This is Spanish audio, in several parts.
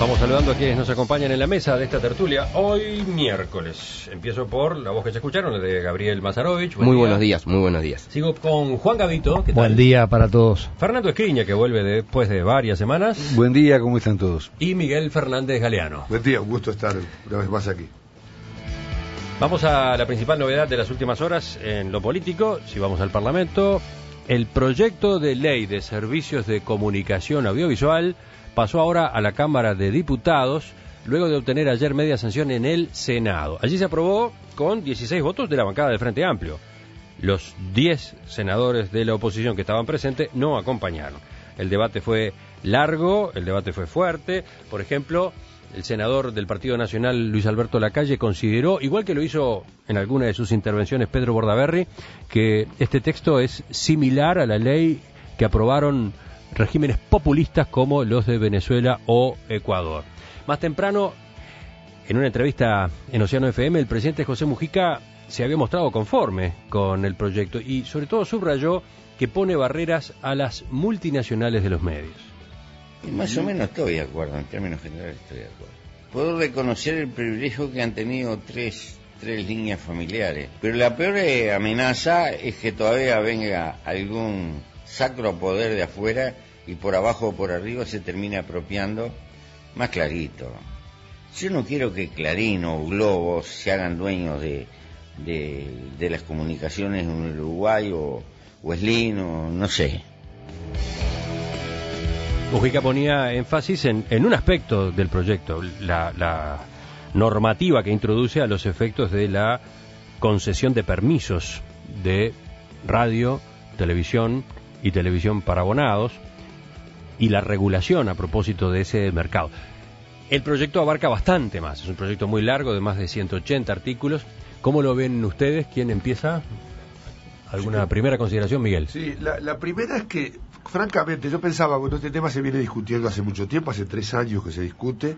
Vamos saludando a quienes nos acompañan en la mesa de esta tertulia hoy miércoles. Empiezo por la voz que se escucharon, la de Gabriel Mazarovich. muy buenos días, muy buenos días. Sigo con Juan Gavito. ¿qué Buen día para todos. Fernando Escriña, que vuelve después de varias semanas. Buen día, ¿cómo están todos? Y Miguel Fernández Galeano. Buen día, un gusto estar una vez más aquí. Vamos a la principal novedad de las últimas horas en lo político, si vamos al Parlamento. El proyecto de ley de servicios de comunicación audiovisual pasó ahora a la Cámara de Diputados luego de obtener ayer media sanción en el Senado. Allí se aprobó con 16 votos de la bancada del Frente Amplio. Los 10 senadores de la oposición que estaban presentes no acompañaron. El debate fue largo, el debate fue fuerte. Por ejemplo, el senador del Partido Nacional, Luis Alberto Lacalle, consideró, igual que lo hizo en alguna de sus intervenciones Pedro Bordaberry, que este texto es similar a la ley que aprobaron regímenes populistas como los de Venezuela o Ecuador. Más temprano, en una entrevista en Océano FM, el presidente José Mujica se había mostrado conforme con el proyecto y sobre todo subrayó que pone barreras a las multinacionales de los medios. más o menos estoy de acuerdo, en términos generales estoy de acuerdo. Puedo reconocer el privilegio que han tenido tres, tres líneas familiares, pero la peor amenaza es que todavía venga algún sacro poder de afuera y por abajo o por arriba se termina apropiando más clarito. Yo no quiero que Clarín o Globo se hagan dueños de, de, las comunicaciones en Uruguay o, o no sé. Ujica ponía énfasis en, en, un aspecto del proyecto, la, la, normativa que introduce a los efectos de la concesión de permisos de radio, televisión y televisión para abonados y la regulación a propósito de ese mercado. El proyecto abarca bastante más, es un proyecto muy largo de más de 180 artículos. ¿Cómo lo ven ustedes? ¿Quién empieza? ¿Alguna primera consideración, Miguel? Sí, la, primera es que, francamente, yo pensaba, bueno, este tema se viene discutiendo hace mucho tiempo, hace tres años que se discute,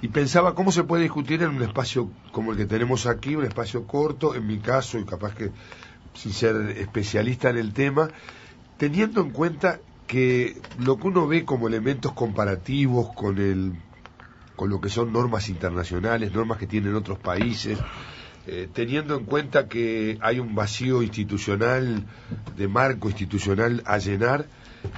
y pensaba cómo se puede discutir en un espacio como el que tenemos aquí, un espacio corto, en mi caso, y capaz que sin ser especialista en el tema, teniendo en cuenta que lo que uno ve como elementos comparativos con el con lo que son normas internacionales, normas que tienen otros países, eh, teniendo en cuenta que hay un vacío institucional, de marco institucional a llenar,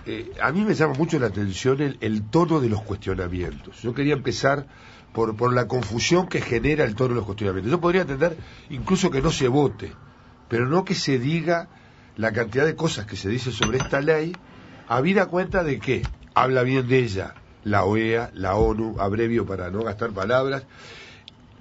eh, a mí me llama mucho la atención el, tono de los cuestionamientos. Yo quería empezar por, por la confusión que genera el tono de los cuestionamientos. Yo podría entender incluso que no se vote, pero no que se diga la cantidad de cosas que se dice sobre esta ley, habida cuenta de que habla bien de ella la OEA, la ONU, abrevio para no gastar palabras,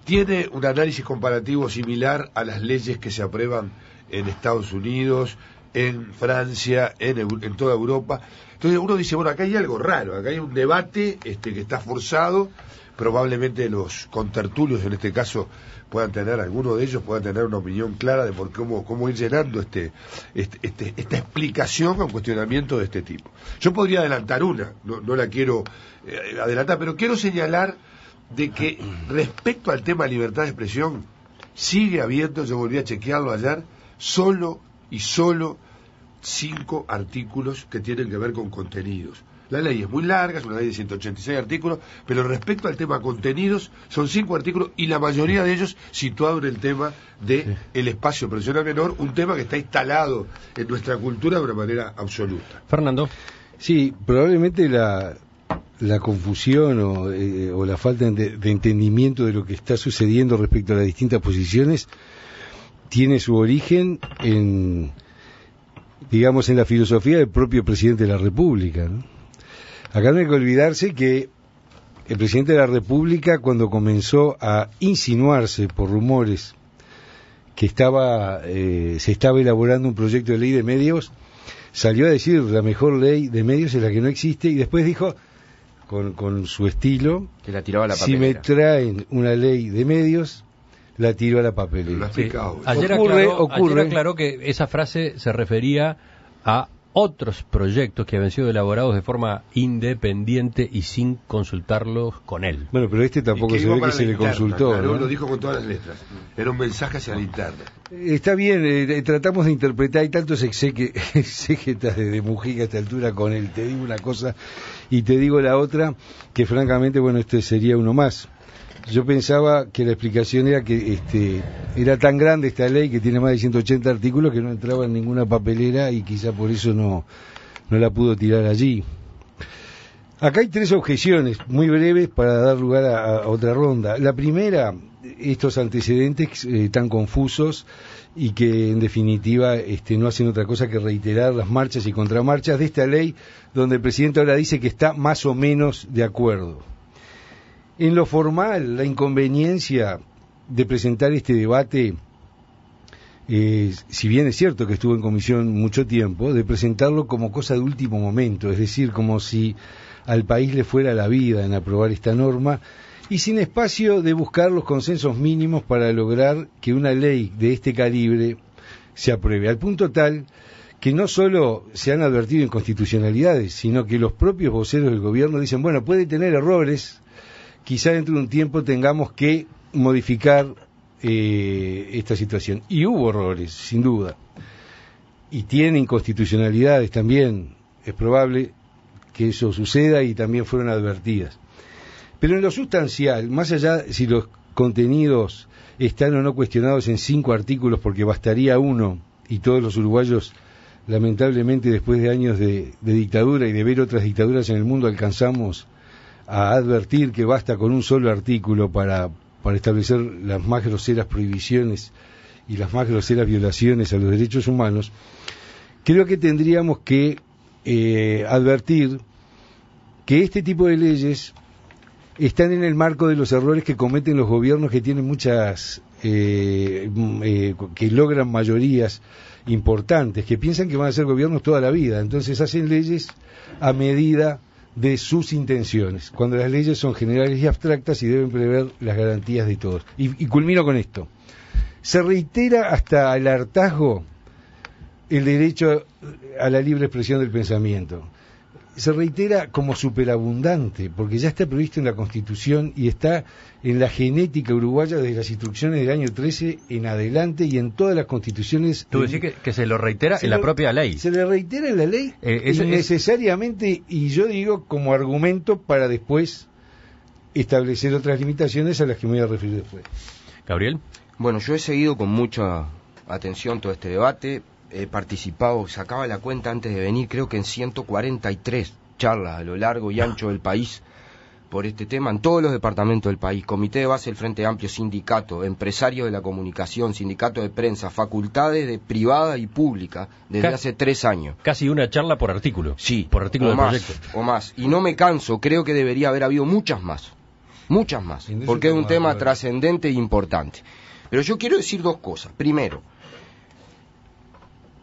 tiene un análisis comparativo similar a las leyes que se aprueban en Estados Unidos, en Francia, en, en toda Europa. Entonces uno dice, bueno, acá hay algo raro, acá hay un debate este, que está forzado probablemente los contertulios en este caso puedan tener, alguno de ellos puedan tener una opinión clara de por cómo, ir llenando este, este, este esta explicación a un cuestionamiento de este tipo. Yo podría adelantar una, no, la quiero eh, adelantar, pero quiero señalar de que respecto al tema de libertad de expresión, sigue abierto, yo volví a chequearlo ayer, solo y solo cinco artículos que tienen que ver con contenidos. La ley es muy larga, es una ley de 186 artículos, pero respecto al tema contenidos, son cinco artículos y la mayoría de ellos situados en el tema de el espacio profesional menor, un tema que está instalado en nuestra cultura de una manera absoluta. Fernando. Sí, probablemente la, la confusión eh, o, la falta de, de, entendimiento de lo que está sucediendo respecto a las distintas posiciones tiene su origen en, digamos, en la filosofía del propio presidente de la República, ¿no? Acá no hay que olvidarse que el presidente de la República, cuando comenzó a insinuarse por rumores que estaba, eh, se estaba elaborando un proyecto de ley de medios, salió a decir la mejor ley de medios es la que no existe y después dijo, con, su estilo, que la la si me traen una ley de medios, la tiro a la papelera. Ayer, ocurre, ayer aclaró que esa frase se refería a otros proyectos que habían sido elaborados de forma independiente y sin consultarlos con él. Bueno, pero este tampoco se ve que se le consultó. Claro, ¿no? lo dijo con todas las letras. Era un mensaje hacia la interna. Está bien, eh, eh, tratamos de interpretar. Hay tantos exégetas de Mujica a esta altura con él. Te digo una cosa y te digo la otra, que francamente, bueno, este sería uno más. Yo pensaba que la explicación era que este, era tan grande esta ley que tiene más de 180 artículos que no entraba en ninguna papelera y quizá por eso no, la pudo tirar allí. Acá hay tres objeciones muy breves para dar lugar a, otra ronda. La primera, estos antecedentes eh, tan confusos y que en definitiva este, no hacen otra cosa que reiterar las marchas y contramarchas de esta ley donde el presidente ahora dice que está más o menos de acuerdo. En lo formal, la inconveniencia de presentar este debate, eh, si bien es cierto que estuvo en comisión mucho tiempo, de presentarlo como cosa de último momento, es decir, como si al país le fuera la vida en aprobar esta norma y sin espacio de buscar los consensos mínimos para lograr que una ley de este calibre se apruebe, al punto tal que no solo se han advertido inconstitucionalidades, sino que los propios voceros del gobierno dicen, bueno, puede tener errores, quizá dentro de un tiempo tengamos que modificar eh, esta situación. Y hubo errores, sin duda. Y tienen constitucionalidades también. Es probable que eso suceda y también fueron advertidas. Pero en lo sustancial, más allá si los contenidos están o no cuestionados en cinco artículos, porque bastaría uno, y todos los uruguayos, lamentablemente, después de años de dictadura y de ver otras dictaduras en el mundo, alcanzamos a advertir que basta con un solo artículo para, para establecer las más groseras prohibiciones y las más groseras violaciones a los derechos humanos, creo que tendríamos que eh, advertir que este tipo de leyes están en el marco de los errores que cometen los gobiernos que tienen muchas, eh, mm, eh, que logran mayorías importantes, que piensan que van a ser gobiernos toda la vida. Entonces hacen leyes a medida de sus intenciones, cuando las leyes son generales y abstractas y deben prever las garantías de todos. Y, y culmino con esto. Se reitera hasta el hartazgo el derecho a la libre expresión del pensamiento se reitera como superabundante, porque ya está previsto en la Constitución y está en la genética uruguaya desde las instrucciones del año 13 en adelante y en todas las constituciones. Tú decís que, se lo reitera en la propia ley. Se le reitera en la ley eh, necesariamente, y yo digo como argumento para después establecer otras limitaciones a las que me voy a referir después. Gabriel. Bueno, yo he seguido con mucha atención todo este debate he participado, sacaba la cuenta antes de venir, creo que en 143 charlas a lo largo y ancho del país por este tema en todos los departamentos del país, Comité de Base el Frente Amplio, sindicato, empresarios de la comunicación, sindicato de prensa, facultades de privada y pública desde hace tres años. Casi una charla por artículo. Sí, por artículo o más, O más. Y no me canso, creo que debería haber habido muchas más, muchas más, porque es un tema trascendente e importante. Pero yo quiero decir dos cosas. Primero,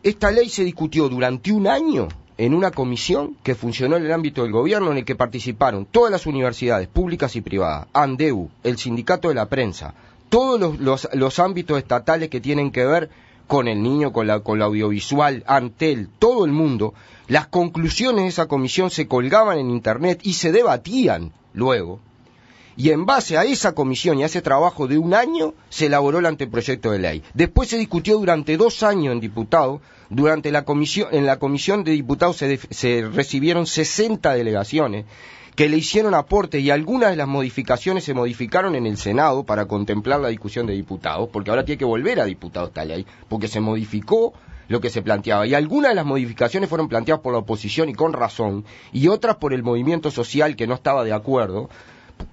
esta ley se discutió durante un año en una comisión que funcionó en el ámbito del gobierno en el que participaron todas las universidades públicas y privadas, ANDEU, el sindicato de la prensa, todos los, ámbitos estatales que tienen que ver con el niño, con la, con la audiovisual, Antel, todo el mundo, las conclusiones de esa comisión se colgaban en Internet y se debatían luego y en base a esa comisión y a ese trabajo de un año se elaboró el anteproyecto de ley. Después se discutió durante dos años en diputados, durante la comisión, en la comisión de diputados se, recibieron 60 delegaciones que le hicieron aportes y algunas de las modificaciones se modificaron en el Senado para contemplar la discusión de diputados, porque ahora tiene que volver a diputados esta ley, porque se modificó lo que se planteaba. Y algunas de las modificaciones fueron planteadas por la oposición y con razón, y otras por el movimiento social que no estaba de acuerdo,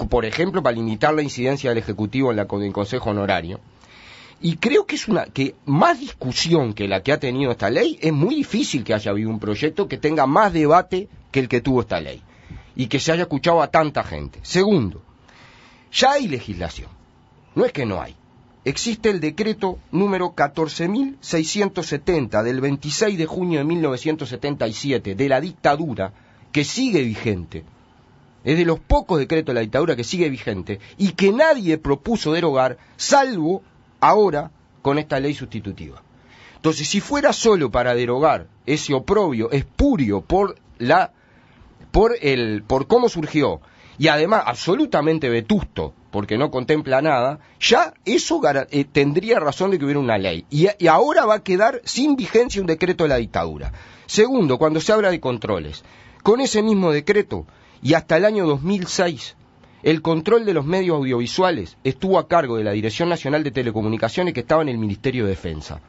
por ejemplo, para limitar la incidencia del Ejecutivo en, el Consejo Honorario. Y creo que es una que más discusión que la que ha tenido esta ley, es muy difícil que haya habido un proyecto que tenga más debate que el que tuvo esta ley y que se haya escuchado a tanta gente. Segundo, ya hay legislación. No es que no hay. Existe el decreto número 14.670 del 26 de junio de 1977 de la dictadura que sigue vigente es de los pocos decretos de la dictadura que sigue vigente y que nadie propuso derogar, salvo ahora con esta ley sustitutiva. Entonces, si fuera solo para derogar ese oprobio espurio por cómo surgió y además absolutamente vetusto, porque no contempla nada, ya eso eh, tendría razón de que hubiera una ley. y ahora va a quedar sin vigencia un decreto de la dictadura. Segundo, cuando se habla de controles, con ese mismo decreto y hasta el año 2006 el control de los medios audiovisuales estuvo a cargo de la Dirección Nacional de Telecomunicaciones que estaba en el Ministerio de Defensa.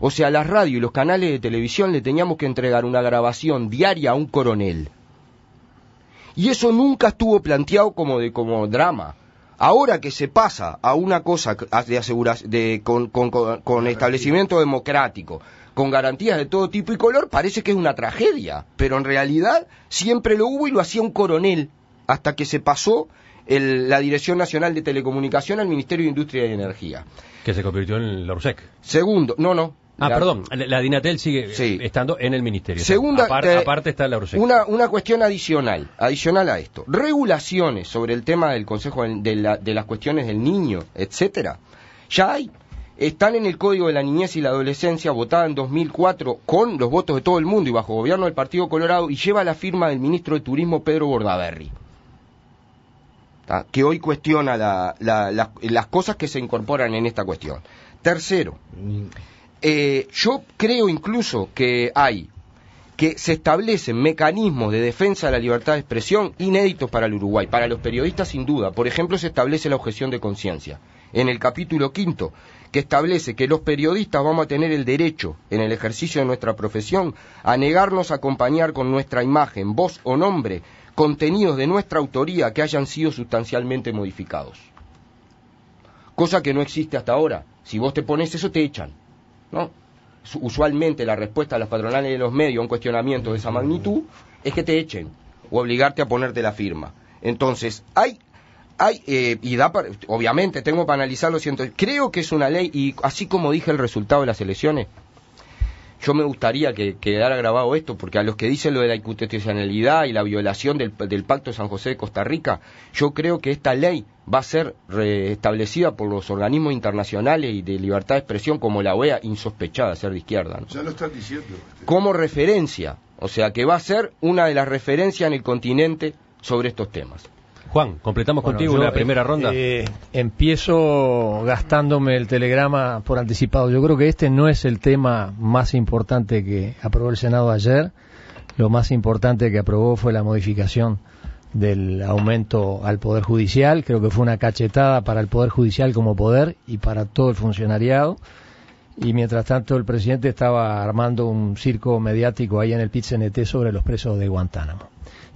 O sea, la radio y los canales de televisión le teníamos que entregar una grabación diaria a un coronel. Y eso nunca estuvo planteado como de como drama. Ahora que se pasa a una cosa de, de con establecimiento democrático, con garantías de todo tipo y color, parece que es una tragedia, pero en realidad siempre lo hubo y lo hacía un coronel, hasta que se pasó el, la Dirección Nacional de Telecomunicación al Ministerio de Industria y Energía. Que se convirtió en la URSEC. Segundo, no, no. Ah, perdón, la Dinatel sigue estando en el Ministerio. Segunda, eh, aparte está la URSEC. Una, una, cuestión adicional, adicional a esto. Regulaciones sobre el tema del Consejo de, de las cuestiones del niño, etcétera, ya hay están en el Código de la Niñez y la Adolescencia, votada en 2004 con los votos de todo el mundo y bajo gobierno del Partido Colorado, y lleva la firma del ministro de Turismo Pedro Bordaberry, que hoy cuestiona las cosas que se incorporan en esta cuestión. Tercero, eh, yo creo incluso que hay que se establecen mecanismos de defensa de la libertad de expresión inéditos para el Uruguay, para los periodistas sin duda. Por ejemplo, se establece la objeción de conciencia. En el capítulo quinto, que establece que los periodistas vamos a tener el derecho, en el ejercicio de nuestra profesión, a negarnos a acompañar con nuestra imagen, voz o nombre, contenidos de nuestra autoría que hayan sido sustancialmente modificados. Cosa que no existe hasta ahora. Si vos te pones eso, te echan. ¿no? Usualmente la respuesta a las patronales de los medios a un cuestionamiento de esa magnitud es que te echen o obligarte a ponerte la firma. Entonces, hay hay, eh, y da obviamente tengo para analizarlo, siento, creo que es una ley, y así como dije el resultado de las elecciones, yo me gustaría que quedara grabado esto, porque a los que dicen lo de la inconstitucionalidad y la violación del, Pacto de San José de Costa Rica, yo creo que esta ley va a ser restablecida por los organismos internacionales y de libertad de expresión como la OEA, insospechada ser de izquierda. Ya lo diciendo. Como referencia, o sea que va a ser una de las referencias en el continente sobre estos temas. Juan, completamos contigo la primera eh, ronda. Eh, empiezo gastándome el telegrama por anticipado. Yo creo que este no es el tema más importante que aprobó el Senado ayer. Lo más importante que aprobó fue la modificación del aumento al Poder Judicial. Creo que fue una cachetada para el Poder Judicial como poder y para todo el funcionariado. Y mientras tanto el presidente estaba armando un circo mediático ahí en el pit sobre los presos de Guantánamo.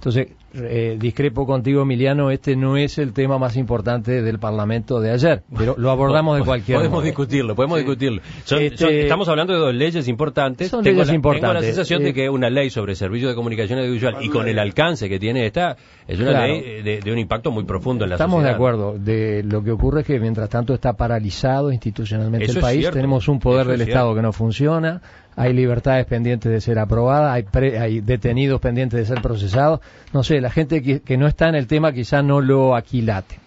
Entonces, eh, discrepo contigo, Emiliano, este no es el tema más importante del Parlamento de ayer, pero lo abordamos de cualquier Podemos discutirlo, podemos discutirlo. Este- estamos hablando de dos leyes importantes. Son leyes importantes. Tengo la sensación de eh, que una ley sobre servicios de comunicación audiovisual y con el alcance que tiene esta, es una ley eh, de, un impacto muy profundo en la estamos sociedad. Estamos de acuerdo. De lo que ocurre es que mientras tanto está paralizado institucionalmente el país, tenemos un poder del Estado que no funciona hay libertades pendientes de ser aprobadas, hay, detenidos pendientes de ser procesados. No sé, la gente que, no está en el tema quizá no lo aquilate.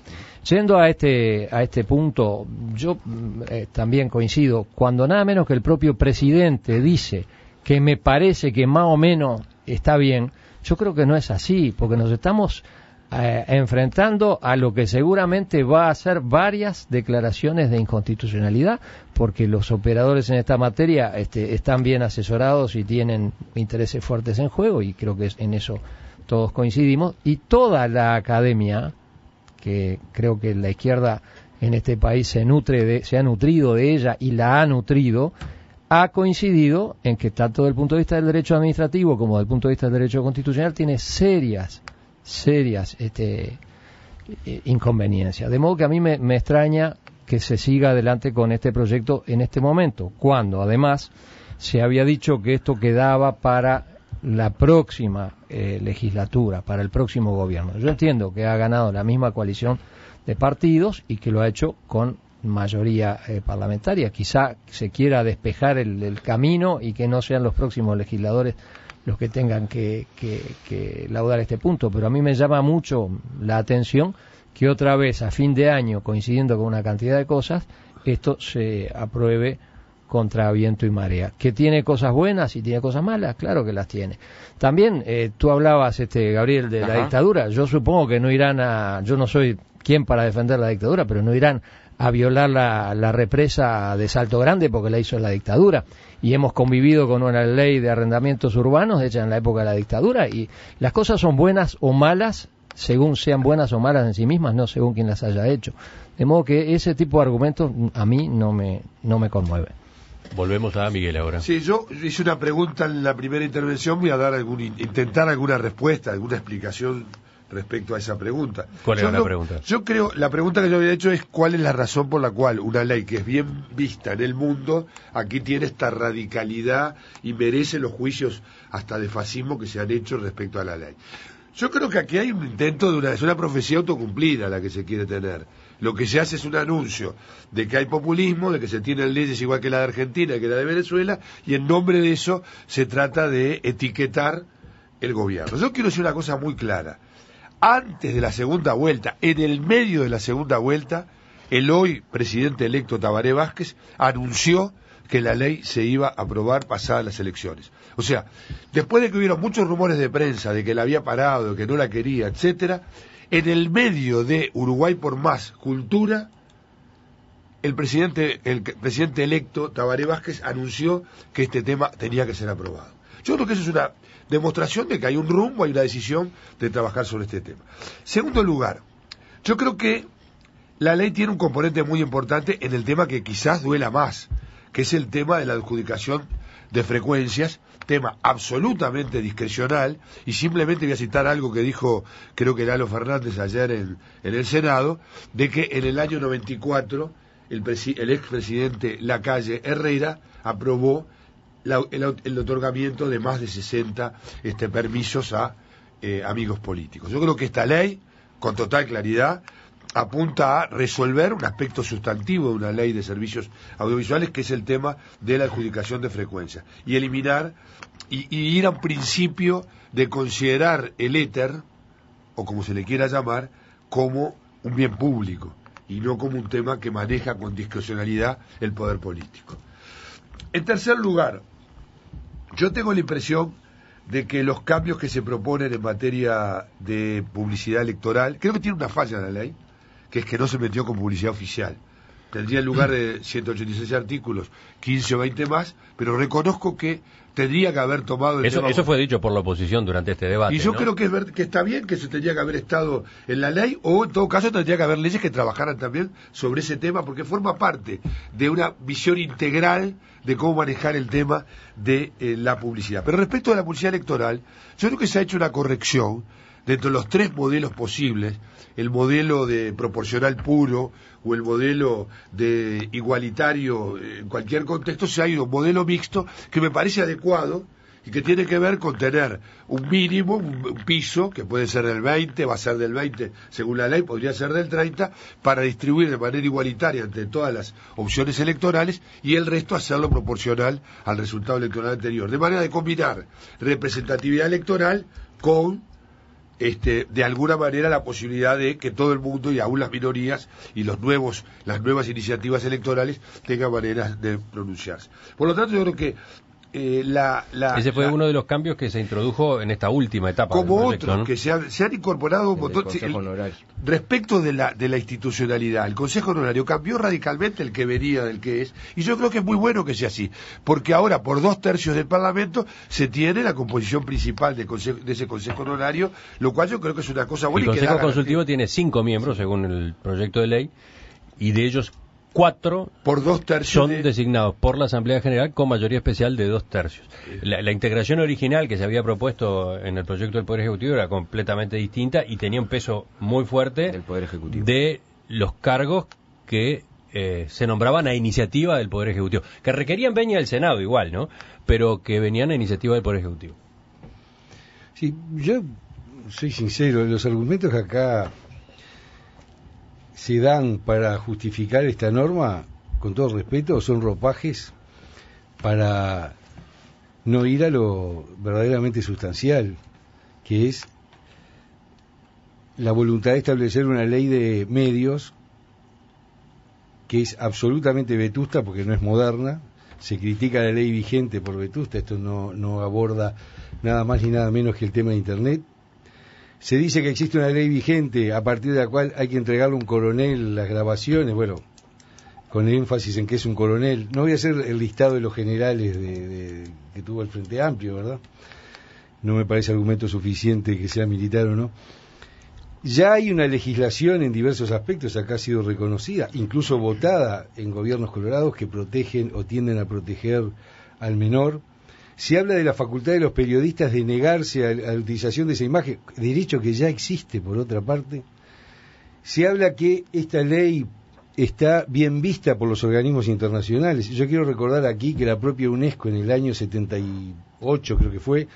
Yendo a este, a este punto, yo mm, eh, también coincido, cuando nada menos que el propio presidente dice que me parece que más o menos está bien, yo creo que no es así, porque nos estamos eh, enfrentando a lo que seguramente va a ser varias declaraciones de inconstitucionalidad, porque los operadores en esta materia este, están bien asesorados y tienen intereses fuertes en juego, y creo que en eso todos coincidimos, y toda la academia, que creo que la izquierda en este país se nutre de, se ha nutrido de ella y la ha nutrido, ha coincidido en que tanto desde el punto de vista del derecho administrativo como desde el punto de vista del derecho constitucional tiene serias serias este, eh, inconveniencias. De modo que a mí me, extraña que se siga adelante con este proyecto en este momento, cuando además se había dicho que esto quedaba para la próxima eh, legislatura, para el próximo gobierno. Yo entiendo que ha ganado la misma coalición de partidos y que lo ha hecho con mayoría eh, parlamentaria. Quizá se quiera despejar el camino y que no sean los próximos legisladores los que tengan que, que, que laudar este punto, pero a mí me llama mucho la atención que otra vez a fin de año, coincidiendo con una cantidad de cosas, esto se apruebe contra viento y marea. Que tiene cosas buenas y tiene cosas malas, claro que las tiene. También eh, tú hablabas, este Gabriel, de la dictadura. Yo supongo que no irán a. Yo no soy quien para defender la dictadura, pero no irán a violar la, represa de Salto Grande porque la hizo la dictadura. Y hemos convivido con una ley de arrendamientos urbanos hecha en la época de la dictadura y las cosas son buenas o malas según sean buenas o malas en sí mismas, no según quien las haya hecho. De modo que ese tipo de argumentos a mí no me, no me conmueve. Volvemos a Miguel ahora. Sí, yo hice una pregunta en la primera intervención, voy a dar algún, intentar alguna respuesta, alguna explicación respecto a esa pregunta. ¿Cuál yo pregunta? Yo creo, la pregunta que yo había hecho es cuál es la razón por la cual una ley que es bien vista en el mundo, aquí tiene esta radicalidad y merece los juicios hasta de fascismo que se han hecho respecto a la ley. Yo creo que aquí hay un intento de una, es una profecía autocumplida la que se quiere tener. Lo que se hace es un anuncio de que hay populismo, de que se tienen leyes igual que la de Argentina, que la de Venezuela, y en nombre de eso se trata de etiquetar el gobierno. Yo quiero decir una cosa muy clara antes de la segunda vuelta, en el medio de la segunda vuelta, el hoy presidente electo Tabaré Vázquez anunció que la ley se iba a aprobar pasadas las elecciones. O sea, después de que hubieron muchos rumores de prensa de que la había parado, que no la quería, etcétera, en el medio de Uruguay por más cultura, el presidente, el presidente electo Tabaré Vázquez anunció que este tema tenía que ser aprobado. Yo creo que eso es una demostración de que hay un rumbo, hay una decisión de trabajar sobre este tema. Segundo lugar, yo creo que la ley tiene un componente muy importante en el tema que quizás duela más, que es el tema de la adjudicación de frecuencias, tema absolutamente discrecional, y simplemente voy a citar algo que dijo, creo que Lalo Fernández ayer en, el Senado, de que en el año 94 el, el expresidente calle Herrera aprobó el, otorgamiento de más de 60 este, permisos a eh, amigos políticos. Yo creo que esta ley, con total claridad, apunta a resolver un aspecto sustantivo de una ley de servicios audiovisuales, que es el tema de la adjudicación de frecuencias, y eliminar y, y ir a un principio de considerar el éter, o como se le quiera llamar, como un bien público y no como un tema que maneja con discrecionalidad el poder político. En tercer lugar, yo tengo la impresión de que los cambios que se proponen en materia de publicidad electoral, creo que tiene una falla en la ley, que es que no se metió con publicidad oficial. Tendría en lugar de 186 artículos, 15 o 20 más, pero reconozco que tendría que haber tomado el eso, fue dicho por la oposición durante este debate. Y yo creo que, es que está bien que se tendría que haber estado en la ley o en todo caso tendría que haber leyes que trabajaran también sobre ese tema porque forma parte de una visión integral de cómo manejar el tema de eh, la publicidad. Pero respecto a la publicidad electoral, yo creo que se ha hecho una corrección Dentro de los tres modelos posibles, el modelo de proporcional puro o el modelo de igualitario en cualquier contexto, se ha ido un modelo mixto que me parece adecuado y que tiene que ver con tener un mínimo, un, piso, que puede ser del 20, va a ser del 20 según la ley, podría ser del 30, para distribuir de manera igualitaria entre todas las opciones electorales y el resto hacerlo proporcional al resultado electoral anterior, de manera de combinar representatividad electoral con este, de alguna manera la posibilidad de que todo el mundo y aún las minorías y los nuevos, las nuevas iniciativas electorales tengan maneras de pronunciarse. Por lo tanto, yo creo que eh, ese fue uno de los cambios que se introdujo en esta última etapa. Como otros, que se, han incorporado un montón. respecto de la, de la institucionalidad, el Consejo Honorario cambió radicalmente el que venía del que es, y yo creo que es muy bueno que sea así, porque ahora por dos tercios del Parlamento se tiene la composición principal de, ese Consejo Honorario, lo cual yo creo que es una cosa buena. El Consejo Consultivo tiene cinco miembros, según el proyecto de ley, y de ellos cuatro por dos tercios son designados por la Asamblea General con mayoría especial de dos tercios. La, integración original que se había propuesto en el proyecto del Poder Ejecutivo era completamente distinta y tenía un peso muy fuerte del Poder Ejecutivo. de los cargos que eh, se nombraban a iniciativa del Poder Ejecutivo, que requerían veña del Senado igual, ¿no? Pero que venían a iniciativa del Poder Ejecutivo. Sí, yo soy sincero, los argumentos que acá se dan para justificar esta norma, con todo respeto, son ropajes para no ir a lo verdaderamente sustancial, que es la voluntad de establecer una ley de medios que es absolutamente vetusta porque no es moderna, se critica la ley vigente por vetusta, esto no, no aborda nada más ni nada menos que el tema de Internet, se dice que existe una ley vigente a partir de la cual hay que entregarle a un coronel las grabaciones, bueno, con el énfasis en que es un coronel. No voy a hacer el listado de los generales que tuvo el Frente Amplio, ¿verdad? No me parece argumento suficiente que sea militar o no. Ya hay una legislación en diversos aspectos, acá ha sido reconocida, incluso votada en gobiernos colorados que protegen o tienden a proteger al menor se habla de la facultad de los periodistas de negarse a, la utilización de esa imagen, derecho que ya existe por otra parte. Se habla que esta ley está bien vista por los organismos internacionales. Yo quiero recordar aquí que la propia UNESCO en el año 78 creo que fue,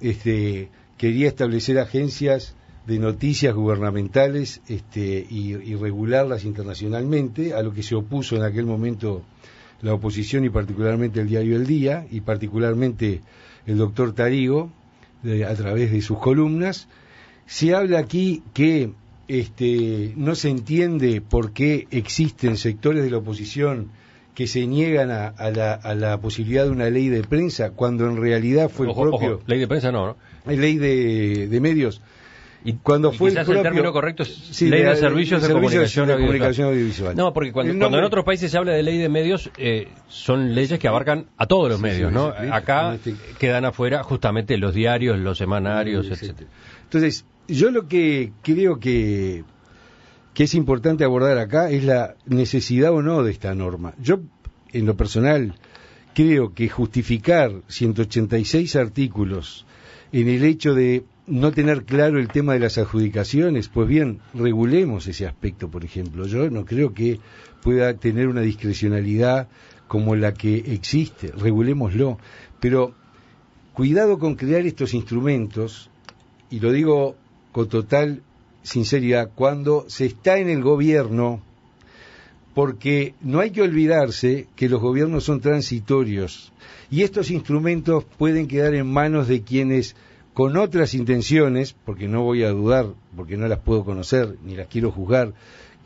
este, quería establecer agencias de noticias gubernamentales este, y regularlas internacionalmente, a lo que se opuso en aquel momento la oposición y particularmente el diario El Día y particularmente el doctor Tarigo a través de sus columnas. Se habla aquí que este, no se entiende por qué existen sectores de la oposición que se niegan a, la, posibilidad de una ley de prensa cuando en realidad fue el propio... ley de prensa no, ¿no? Ley de medios y cuando fue quizás el, término correcto es ley de, servicios, de, comunicación, audiovisual. No, porque cuando, eh, en otros países se habla de ley de medios, eh, son leyes que abarcan a todos los medios, ¿no? Acá quedan afuera justamente los diarios, los semanarios, etcétera. Entonces, yo lo que creo que, que es importante abordar acá es la necesidad o no de esta norma. Yo, en lo personal, creo que justificar 186 artículos en el hecho de no tener claro el tema de las adjudicaciones, pues bien, regulemos ese aspecto, por ejemplo. Yo no creo que pueda tener una discrecionalidad como la que existe, regulémoslo. Pero cuidado con crear estos instrumentos, y lo digo con total sinceridad, cuando se está en el gobierno, porque no hay que olvidarse que los gobiernos son transitorios y estos instrumentos pueden quedar en manos de quienes con otras intenciones, porque no voy a dudar, porque no las puedo conocer ni las quiero juzgar,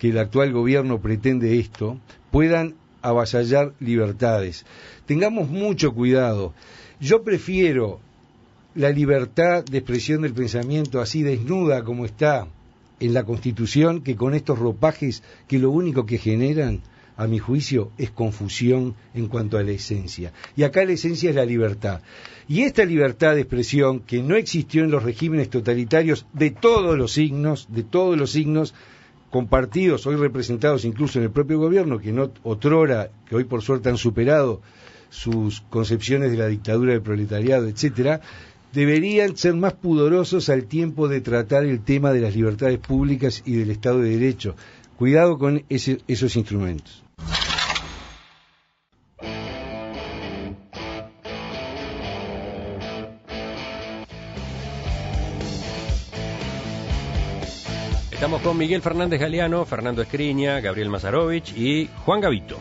que el actual gobierno pretende esto, puedan avasallar libertades. Tengamos mucho cuidado. Yo prefiero la libertad de expresión del pensamiento así desnuda como está en la Constitución que con estos ropajes que lo único que generan a mi juicio, es confusión en cuanto a la esencia. Y acá la esencia es la libertad. Y esta libertad de expresión, que no existió en los regímenes totalitarios de todos los signos, de todos los signos, compartidos, hoy representados incluso en el propio gobierno, que no otrora, que hoy por suerte han superado sus concepciones de la dictadura del proletariado, etcétera, deberían ser más pudorosos al tiempo de tratar el tema de las libertades públicas y del Estado de Derecho. Cuidado con esos instrumentos. Estamos con Miguel Fernández Galeano, Fernando Escriña, Gabriel Mazarovich y Juan Gavito.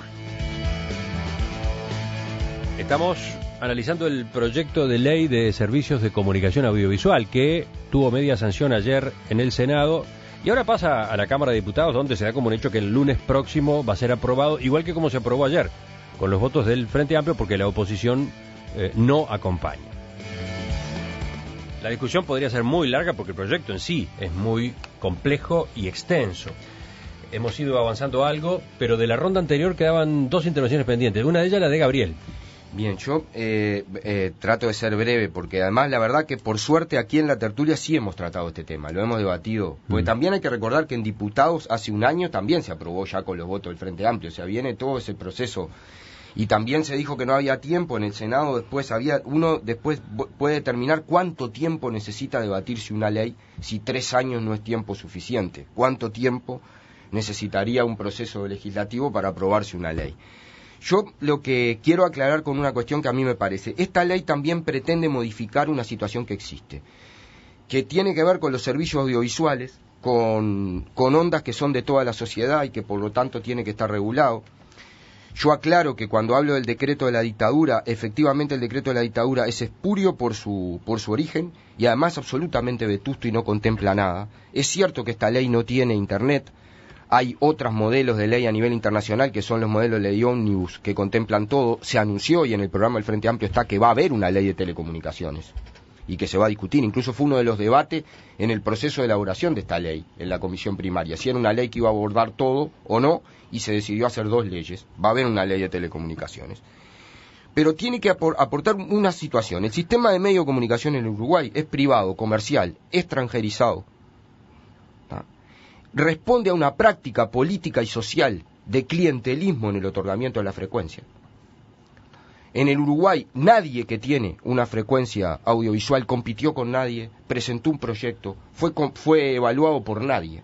Estamos analizando el proyecto de ley de servicios de comunicación audiovisual que tuvo media sanción ayer en el Senado y ahora pasa a la Cámara de Diputados, donde se da como un hecho que el lunes próximo va a ser aprobado, igual que como se aprobó ayer, con los votos del Frente Amplio, porque la oposición eh, no acompaña. La discusión podría ser muy larga porque el proyecto en sí es muy complejo y extenso. Hemos ido avanzando algo, pero de la ronda anterior quedaban dos intervenciones pendientes. Una de ellas la de Gabriel. Bien, yo eh, eh, trato de ser breve porque además la verdad que por suerte aquí en la tertulia sí hemos tratado este tema, lo hemos debatido. Porque mm. también hay que recordar que en diputados hace un año también se aprobó ya con los votos del Frente Amplio, o sea, viene todo ese proceso. Y también se dijo que no había tiempo en el Senado, después había, uno después puede determinar cuánto tiempo necesita debatirse una ley si tres años no es tiempo suficiente, cuánto tiempo necesitaría un proceso legislativo para aprobarse una ley. Yo lo que quiero aclarar con una cuestión que a mí me parece, esta ley también pretende modificar una situación que existe, que tiene que ver con los servicios audiovisuales, con, ondas que son de toda la sociedad y que por lo tanto tiene que estar regulado. Yo aclaro que cuando hablo del decreto de la dictadura, efectivamente el decreto de la dictadura es espurio por su origen y además absolutamente vetusto y no contempla nada. Es cierto que esta ley no tiene internet, hay otros modelos de ley a nivel internacional que son los modelos de ley Omnibus, que contemplan todo. Se anunció y en el programa del Frente Amplio está que va a haber una ley de telecomunicaciones y que se va a discutir. Incluso fue uno de los debates en el proceso de elaboración de esta ley en la comisión primaria. Si era una ley que iba a abordar todo o no y se decidió hacer dos leyes. Va a haber una ley de telecomunicaciones pero tiene que aportar una situación. El sistema de medios de comunicación en Uruguay es privado, comercial, extranjerizado, responde a una práctica política y social de clientelismo en el otorgamiento de la frecuencia. En el Uruguay nadie que tiene una frecuencia audiovisual compitió con nadie, presentó un proyecto, fue, evaluado por nadie.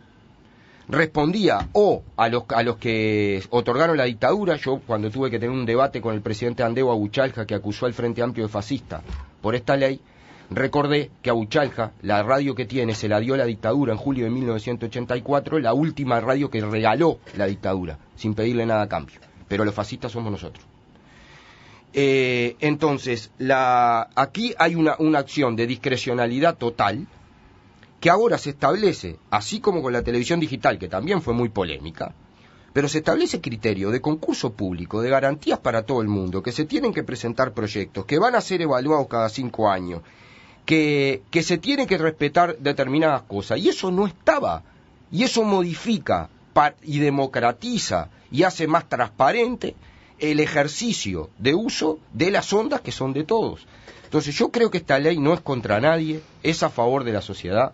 Respondía o a los, a los que otorgaron la dictadura, yo cuando tuve que tener un debate con el presidente Andeo Aguchalja que acusó al Frente Amplio de fascista por esta ley, Recordé que a Auchalja, la radio que tiene, se la dio la dictadura en julio de 1984, la última radio que regaló la dictadura, sin pedirle nada a cambio. Pero los fascistas somos nosotros. Eh, entonces, aquí hay una acción de discrecionalidad total que ahora se establece, así como con la televisión digital, que también fue muy polémica, pero se establece criterio de concurso público, de garantías para todo el mundo, que se tienen que presentar proyectos, que van a ser evaluados cada cinco años, que, se tiene que respetar determinadas cosas. Y eso no estaba. Y eso modifica y democratiza y hace más transparente el ejercicio de uso de las ondas que son de todos. Entonces yo creo que esta ley no es contra nadie, es a favor de la sociedad,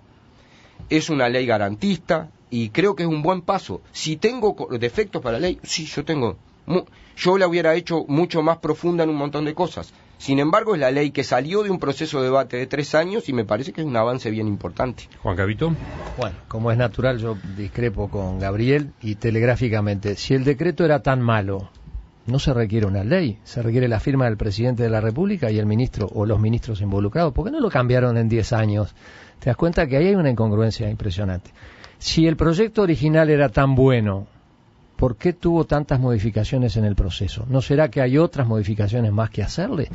es una ley garantista y creo que es un buen paso. Si tengo defectos para la ley, sí, yo tengo. Yo la hubiera hecho mucho más profunda en un montón de cosas, sin embargo, es la ley que salió de un proceso de debate de tres años y me parece que es un avance bien importante. Juan Cabito, Bueno, como es natural, yo discrepo con Gabriel y telegráficamente. Si el decreto era tan malo, no se requiere una ley, se requiere la firma del presidente de la República y el ministro o los ministros involucrados. ¿Por qué no lo cambiaron en diez años? Te das cuenta que ahí hay una incongruencia impresionante. Si el proyecto original era tan bueno ¿por qué tuvo tantas modificaciones en el proceso? ¿No será que hay otras modificaciones más que hacerle?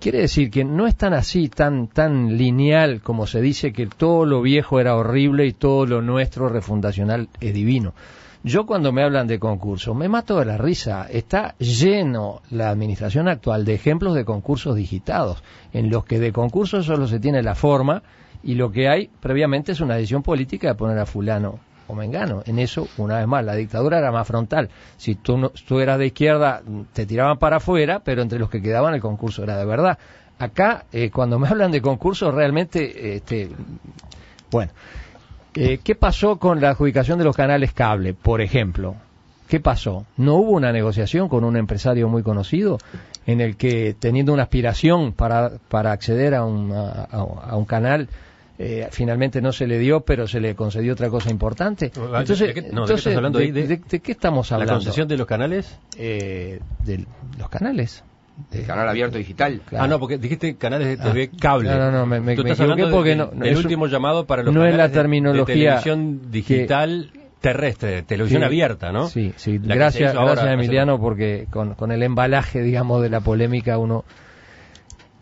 Quiere decir que no es tan así, tan, tan lineal como se dice que todo lo viejo era horrible y todo lo nuestro refundacional es divino. Yo cuando me hablan de concursos me mato de la risa. Está lleno la administración actual de ejemplos de concursos digitados, en los que de concursos solo se tiene la forma y lo que hay previamente es una decisión política de poner a fulano o engano, En eso, una vez más, la dictadura era más frontal. Si tú, tú eras de izquierda, te tiraban para afuera, pero entre los que quedaban el concurso era de verdad. Acá, eh, cuando me hablan de concurso, realmente, este, bueno, eh, ¿qué pasó con la adjudicación de los canales cable, por ejemplo? ¿Qué pasó? ¿No hubo una negociación con un empresario muy conocido en el que, teniendo una aspiración para, para acceder a, a un canal, eh, finalmente no se le dio, pero se le concedió otra cosa importante. Entonces, ¿de qué, estamos hablando? ¿La concesión de los canales? Eh, de los canales. De, canal abierto digital. Ah, no, porque dijiste canales de TV ah. cable. No, no, no, me, me, equivoqué porque no, no, El último llamado para los no canales es la terminología de, televisión digital terrestre, televisión abierta, ¿no? Sí, sí. gracias, gracias Emiliano, porque con, con el embalaje, digamos, de la polémica uno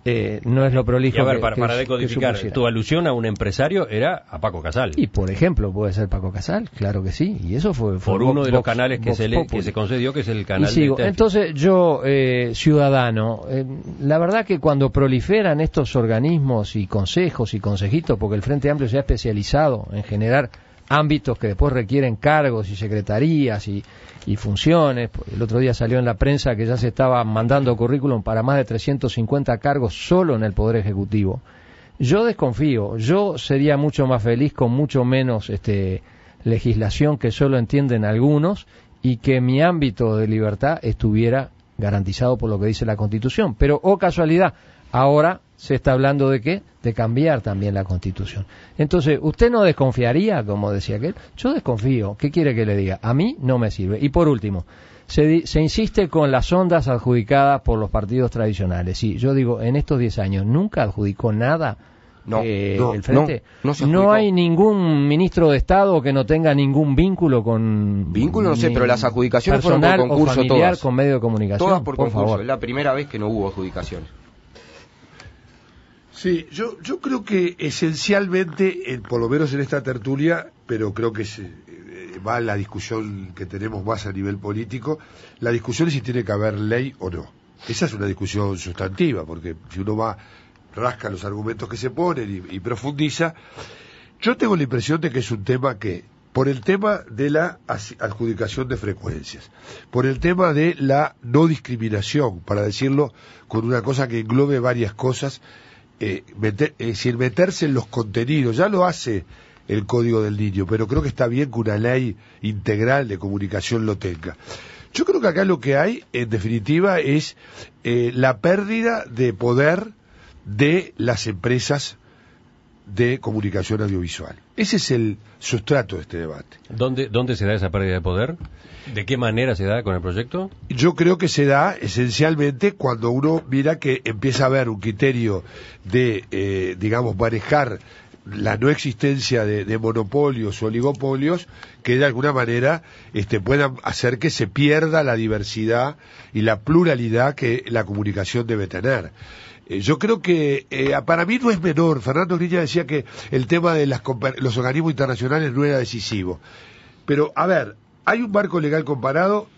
eh, no es lo prolijo. Y a ver, para, decodificar, tu alusión a un empresario era a Paco Casal. Y por ejemplo, puede ser Paco Casal, claro que sí. Y eso fue. por uno de los canales que se, le, se concedió, que es el canal. Este Entonces, yo, eh, ciudadano, eh, la verdad que cuando proliferan estos organismos y consejos y consejitos, porque el Frente Amplio se ha especializado en generar ámbitos que después requieren cargos y secretarías y, funciones. El otro día salió en la prensa que ya se estaba mandando currículum para más de 350 cargos solo en el Poder Ejecutivo. Yo desconfío, yo sería mucho más feliz con mucho menos este, legislación que solo entienden algunos y que mi ámbito de libertad estuviera garantizado por lo que dice la Constitución. Pero, oh casualidad, ahora se está hablando de qué? De cambiar también la constitución. Entonces, ¿usted no desconfiaría, como decía aquel? Yo desconfío. ¿Qué quiere que le diga? A mí no me sirve. Y por último, se, se insiste con las ondas adjudicadas por los partidos tradicionales. Sí, yo digo, en estos 10 años nunca adjudicó nada no, eh, el frente. No, hay ningún ministro de Estado que no tenga ningún vínculo con. Vínculo, no sé, pero las adjudicaciones fueron por concurso o familiar, con medio de comunicación. Todas por, por concurso. Es la primera vez que no hubo adjudicaciones. Sí, yo, yo creo que esencialmente, eh, por lo menos en esta tertulia, pero creo que eh, eh, va la discusión que tenemos más a nivel político, la discusión es si tiene que haber ley o no. Esa es una discusión sustantiva, porque si uno va, rasca los argumentos que se ponen y profundiza, yo tengo la impresión de que es un tema que por el tema de la adjudicación de frecuencias, por el tema de la no discriminación, para decirlo con una cosa que englobe varias cosas eh, es decir, meterse en los contenidos, ya lo hace el Código del Niño, pero creo que está bien que una ley integral de comunicación lo tenga. Yo creo que acá lo que hay, en definitiva, es eh, la pérdida de poder de las empresas de comunicación audiovisual. Ese es el sustrato de este debate. ¿Dónde, se da esa pérdida de poder? ¿De qué manera se da con el proyecto? Yo creo que se da esencialmente cuando uno mira que empieza a haber un criterio de, eh, digamos, manejar la no existencia de, monopolios o oligopolios que de alguna manera este, puedan hacer que se pierda la diversidad y la pluralidad que la comunicación debe tener. Eh, yo creo que eh, para mí no es menor. Fernando Grilla decía que el tema de los organismos internacionales no era decisivo. Pero, a ver, hay un marco legal comparado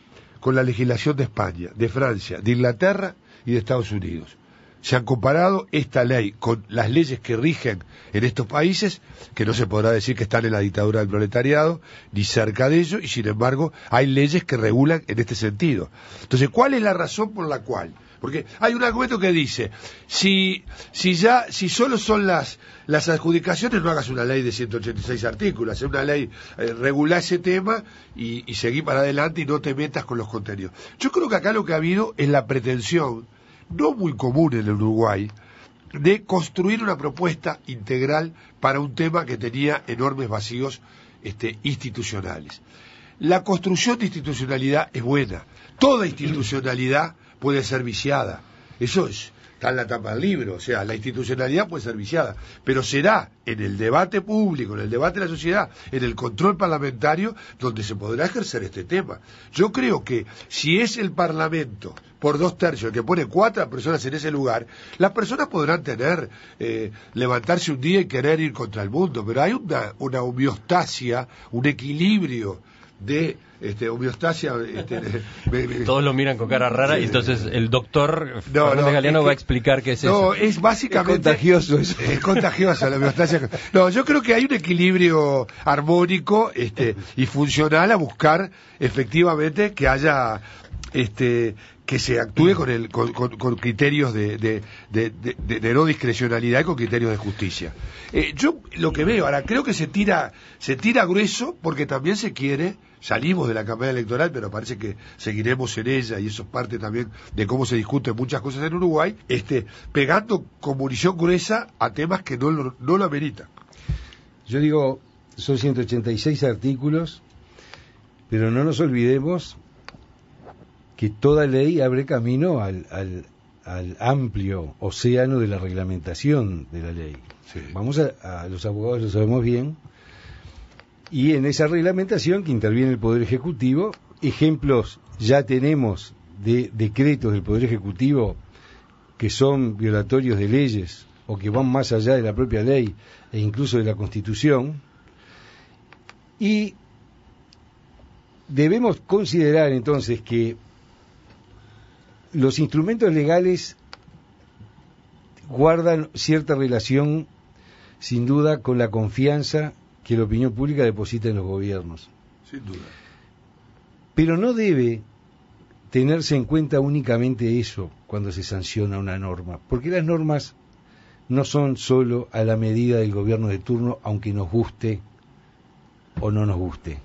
con la legislación de España, de Francia, de Inglaterra y de Estados Unidos se han comparado esta ley con las leyes que rigen en estos países, que no se podrá decir que están en la dictadura del proletariado, ni cerca de ello, y sin embargo hay leyes que regulan en este sentido. Entonces, ¿cuál es la razón por la cual? Porque hay un argumento que dice, si, si ya, si solo son las, las adjudicaciones, no hagas una ley de 186 artículos, haz una ley, regula eh, regular ese tema y, y seguí para adelante y no te metas con los contenidos. Yo creo que acá lo que ha habido es la pretensión, no muy común en el Uruguay, de construir una propuesta integral para un tema que tenía enormes vacíos este, institucionales. La construcción de institucionalidad es buena. Toda institucionalidad puede ser viciada. Eso es, está en la tapa del libro, o sea, la institucionalidad puede ser viciada, pero será en el debate público, en el debate de la sociedad, en el control parlamentario, donde se podrá ejercer este tema. Yo creo que si es el Parlamento por dos tercios que pone cuatro personas en ese lugar, las personas podrán tener, eh, levantarse un día y querer ir contra el mundo, pero hay una, una homeostasia, un equilibrio de este, homeostasia. Este, Todos lo miran con cara rara y entonces el doctor no, Galeano va a explicar qué es eso. No, es básicamente. contagioso Es contagiosa la homeostasia. No, yo creo que hay un equilibrio armónico este, y funcional a buscar efectivamente que haya. Este, que se actúe con, el, con, con, criterios de, de, no discrecionalidad y con criterios de justicia. Eh, yo lo que veo, ahora creo que se tira, se tira grueso porque también se quiere salimos de la campaña electoral, pero parece que seguiremos en ella, y eso es parte también de cómo se discuten muchas cosas en Uruguay, este, pegando con munición gruesa a temas que no lo, no ameritan. Yo digo, son 186 artículos, pero no nos olvidemos que toda ley abre camino al, al, amplio océano de la reglamentación de la ley. Vamos a, a los abogados, lo sabemos bien, y en esa reglamentación que interviene el Poder Ejecutivo, ejemplos ya tenemos de decretos del Poder Ejecutivo que son violatorios de leyes o que van más allá de la propia ley e incluso de la Constitución. Y debemos considerar entonces que los instrumentos legales guardan cierta relación, sin duda, con la confianza que la opinión pública deposita en los gobiernos. Sin duda. Pero no debe tenerse en cuenta únicamente eso cuando se sanciona una norma, porque las normas no son solo a la medida del gobierno de turno, aunque nos guste o no nos guste.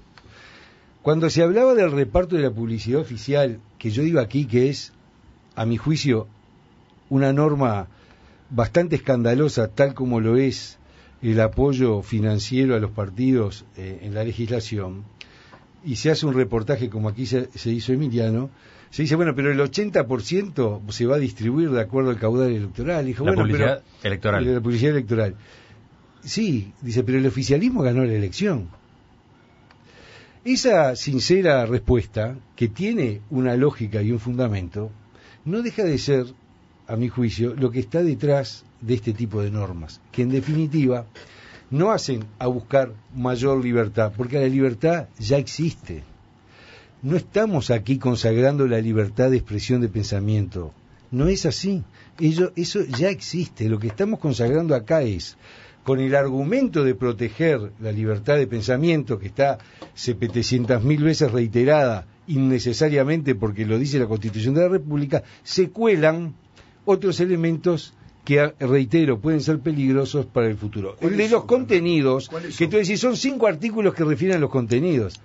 Cuando se hablaba del reparto de la publicidad oficial, que yo digo aquí que es, a mi juicio, una norma bastante escandalosa, tal como lo es el apoyo financiero a los partidos eh, en la legislación, y se hace un reportaje como aquí se, hizo Emiliano, se dice, bueno, pero el 80% se va a distribuir de acuerdo al caudal electoral. Dijo, electoral. La publicidad electoral. Sí, dice, pero el oficialismo ganó la elección. Esa sincera respuesta, que tiene una lógica y un fundamento, no deja de ser, a mi juicio, lo que está detrás de este tipo de normas, que en definitiva no hacen a buscar mayor libertad, porque la libertad ya existe. No estamos aquí consagrando la libertad de expresión de pensamiento. No es así. Ello, eso ya existe. Lo que estamos consagrando acá es, con el argumento de proteger la libertad de pensamiento, que está 700.000 veces reiterada innecesariamente porque lo dice la Constitución de la República, se cuelan otros elementos que, reitero, pueden ser peligrosos para el futuro. El de los contenidos, que tú decís, son cinco artículos que refieren a los contenidos.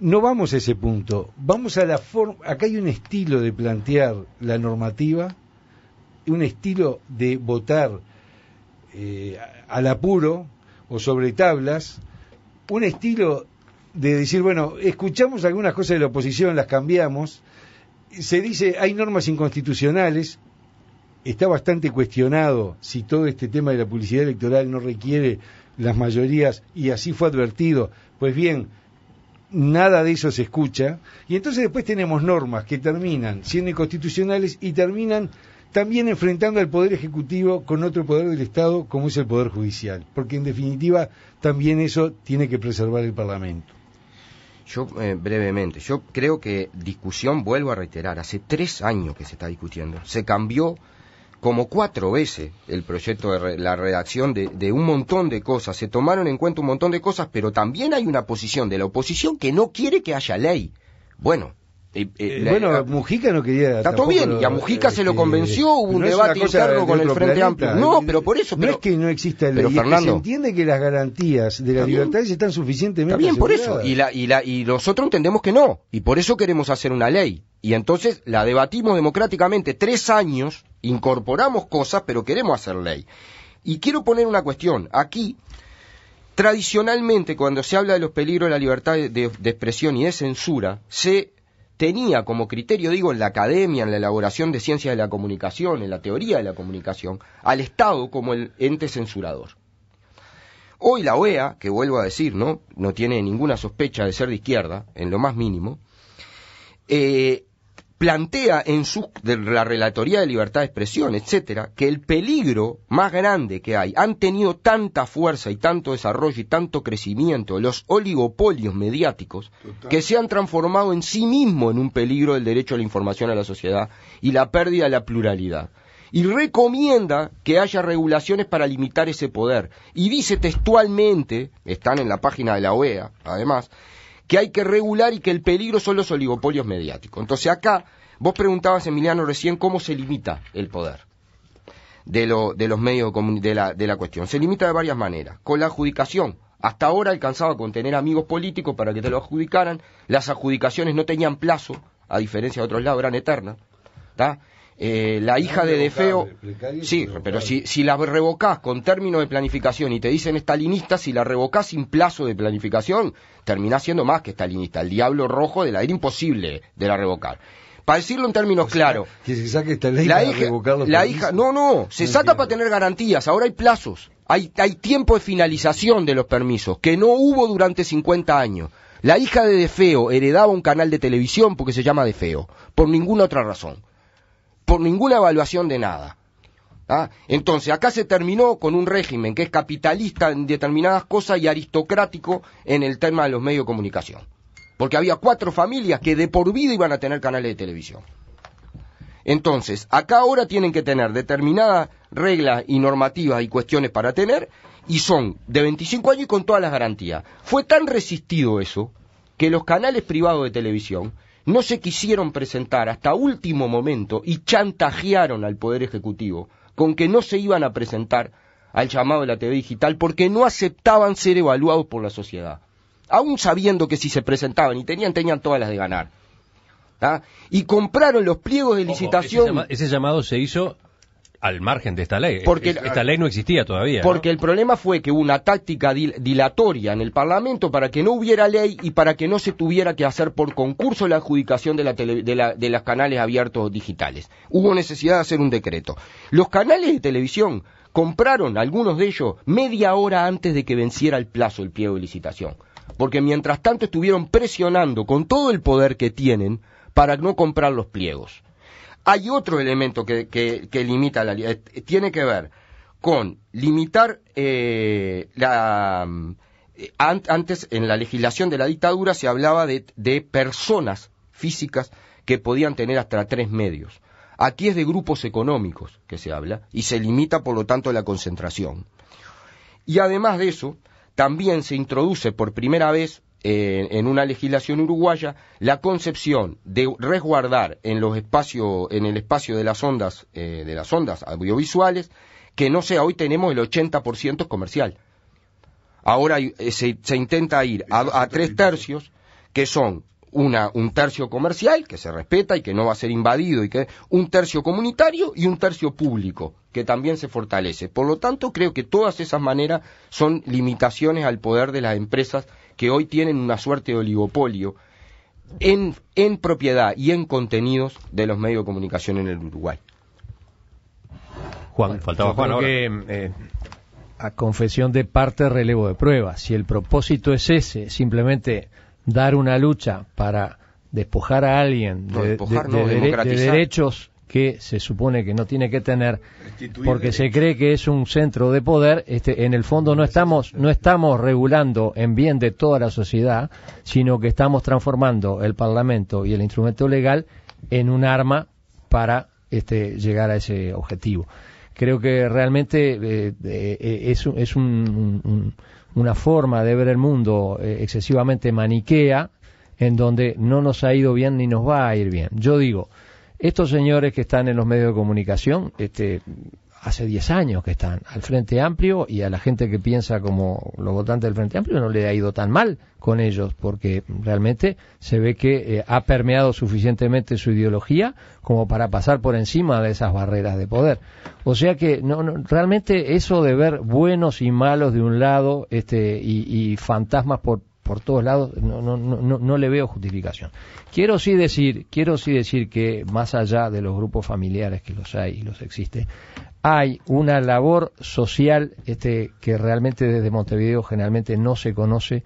No vamos a ese punto. Vamos a la forma. Acá hay un estilo de plantear la normativa, un estilo de votar eh, al apuro o sobre tablas, un estilo de decir, bueno, escuchamos algunas cosas de la oposición, las cambiamos. Se dice, hay normas inconstitucionales, está bastante cuestionado si todo este tema de la publicidad electoral no requiere las mayorías y así fue advertido. Pues bien, nada de eso se escucha y entonces después tenemos normas que terminan siendo inconstitucionales y terminan también enfrentando al Poder Ejecutivo con otro poder del Estado como es el Poder Judicial, porque en definitiva también eso tiene que preservar el Parlamento. Yo eh, brevemente, yo creo que discusión, vuelvo a reiterar, hace tres años que se está discutiendo. Se cambió como cuatro veces el proyecto de la redacción de, un montón de cosas. Se tomaron en cuenta un montón de cosas, pero también hay una posición de la oposición que no quiere que haya ley. Bueno. Eh, eh, eh, bueno, Mujica no quería. Está todo bien, y a Mujica se lo convenció, hubo un debate interno con el Frente Amplio. No, pero por eso. es que no exista ley, Fernando, se entiende que las garantías de la libertades están suficientemente. bien, por eso. Y, la, la, y nosotros entendemos que no, y por eso queremos hacer una ley. Y entonces la debatimos democráticamente tres años incorporamos cosas, pero queremos hacer ley. Y quiero poner una cuestión. Aquí, tradicionalmente, cuando se habla de los peligros de la libertad de, expresión y de censura, se tenía como criterio, digo, en la academia, en la elaboración de ciencias de la comunicación, en la teoría de la comunicación, al Estado como el ente censurador. Hoy la OEA, que vuelvo a decir, ¿no? No tiene ninguna sospecha de ser de izquierda, en lo más mínimo, eh, plantea en su, de la Relatoría de Libertad de Expresión, etcétera, que el peligro más grande que hay, han tenido tanta fuerza y tanto desarrollo y tanto crecimiento los oligopolios mediáticos que se han transformado en sí mismo en un peligro del derecho a la información a la sociedad y la pérdida de la pluralidad y recomienda que haya regulaciones para limitar ese poder. Y dice textualmente, están en la página de la OEA, además, que hay que regular y que el peligro son los oligopolios mediáticos. Entonces acá, vos preguntabas, Emiliano, recién cómo se limita el poder de, los medios de, la, de la cuestión. Se limita de varias maneras, con la adjudicación. Hasta ahora alcanzaba con tener amigos políticos para que te lo adjudicaran, las adjudicaciones no tenían plazo, a diferencia de otros lados, eran eternas. Eh, la hija de Defeo. Sí, pero si, la revocás con términos de planificación y te dicen estalinista, si la revocás sin plazo de planificación, terminás siendo más que estalinista. El diablo rojo de la era imposible de la revocar para decirlo en términos claros. la hija, no, no, se saca para tener garantías, ahora hay plazos, hay, hay tiempo de finalización de los permisos, que no hubo durante 50 años. La hija de Defeo heredaba un canal de televisión porque se llama Defeo, por ninguna otra razón por ninguna evaluación de nada. ¿ah? Entonces, acá se terminó con un régimen que es capitalista en determinadas cosas y aristocrático en el tema de los medios de comunicación. Porque había cuatro familias que de por vida iban a tener canales de televisión. Entonces, acá ahora tienen que tener determinadas reglas y normativas y cuestiones para tener, y son de 25 años y con todas las garantías. Fue tan resistido eso que los canales privados de televisión no se quisieron presentar hasta último momento y chantajearon al Poder Ejecutivo con que no se iban a presentar al llamado de la TV digital porque no aceptaban ser evaluados por la sociedad, aún sabiendo que si se presentaban y tenían, tenían todas las de ganar. ¿Ah? Y compraron los pliegos de licitación. ese llamado se hizo al margen de esta ley. esta ley no existía todavía. Porque el problema fue que hubo una táctica dilatoria en el Parlamento para que no hubiera ley y para que no se tuviera que hacer por concurso la adjudicación de, de los canales abiertos digitales. Hubo necesidad de hacer un decreto. Los canales de televisión compraron, algunos de ellos, media hora antes de que venciera el plazo el pliego de licitación. Porque mientras tanto estuvieron presionando con todo el poder que tienen para no comprar los pliegos. Hay otro elemento que, limita la eh, tiene que ver con limitar eh, la... Eh, antes, en la legislación de la dictadura, se hablaba de personas físicas que podían tener hasta tres medios. Aquí es de grupos económicos que se habla y se limita, por lo tanto, la concentración. Y además de eso, también se introduce por primera vez en una legislación uruguaya la concepción de resguardar en los espacios, en el espacio de las ondas, eh, de las ondas audiovisuales, que no sea hoy tenemos el 80% comercial. Ahora eh, se, intenta ir a, tres tercios, que son una, un tercio comercial, que se respeta y que no va a ser invadido, y que un tercio comunitario y un tercio público, que también se fortalece. Por lo tanto, creo que todas esas maneras son limitaciones al poder de las empresas que hoy tienen una suerte de oligopolio en, en propiedad y en contenidos de los medios de comunicación en el Uruguay. Juan, faltaba eh, a confesión de parte, relevo de prueba. Si el propósito es ese, simplemente dar una lucha para despojar a alguien de, de, de derechos que se supone que no tiene que tener porque se cree que es un centro de poder este en el fondo no estamos no estamos regulando en bien de toda la sociedad sino que estamos transformando el parlamento y el instrumento legal en un arma para este llegar a ese objetivo creo que realmente eh, eh, eh, es, una forma de ver el mundo excesivamente maniquea en donde no nos ha ido bien ni nos va a ir bien yo digo estos señores que están en los medios de comunicación, este, hace 10 años que están al Frente Amplio y a la gente que piensa como los votantes del Frente Amplio no le ha ido tan mal con ellos porque realmente se ve que eh, ha permeado suficientemente su ideología como para pasar por encima de esas barreras de poder. O sea que no, no realmente eso de ver buenos y malos de un lado este, y, y fantasmas por por todos lados, no, no, no, no le veo justificación. Quiero sí decir, quiero sí decir que más allá de los grupos familiares que los hay y los existe, hay una labor social este, que realmente desde Montevideo generalmente no se conoce,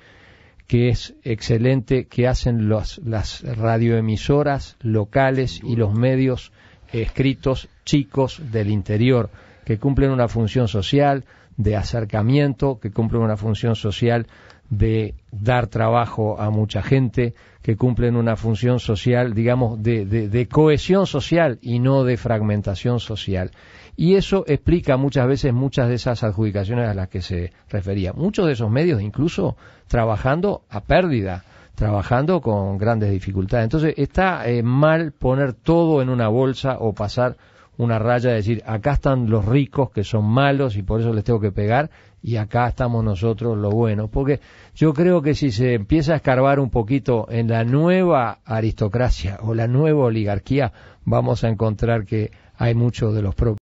que es excelente, que hacen las radioemisoras locales y los medios escritos chicos del interior, que cumplen una función social de acercamiento, que cumplen una función social de dar trabajo a mucha gente, que cumplen una función social, digamos, de, de, cohesión social y no de fragmentación social. Y eso explica muchas veces muchas de esas adjudicaciones a las que se refería. Muchos de esos medios incluso trabajando a pérdida, trabajando con grandes dificultades. Entonces está eh, mal poner todo en una bolsa o pasar una raya de decir, acá están los ricos que son malos y por eso les tengo que pegar, y acá estamos nosotros lo bueno, Porque yo creo que si se empieza a escarbar un poquito en la nueva aristocracia o la nueva oligarquía, vamos a encontrar que hay muchos de los propios.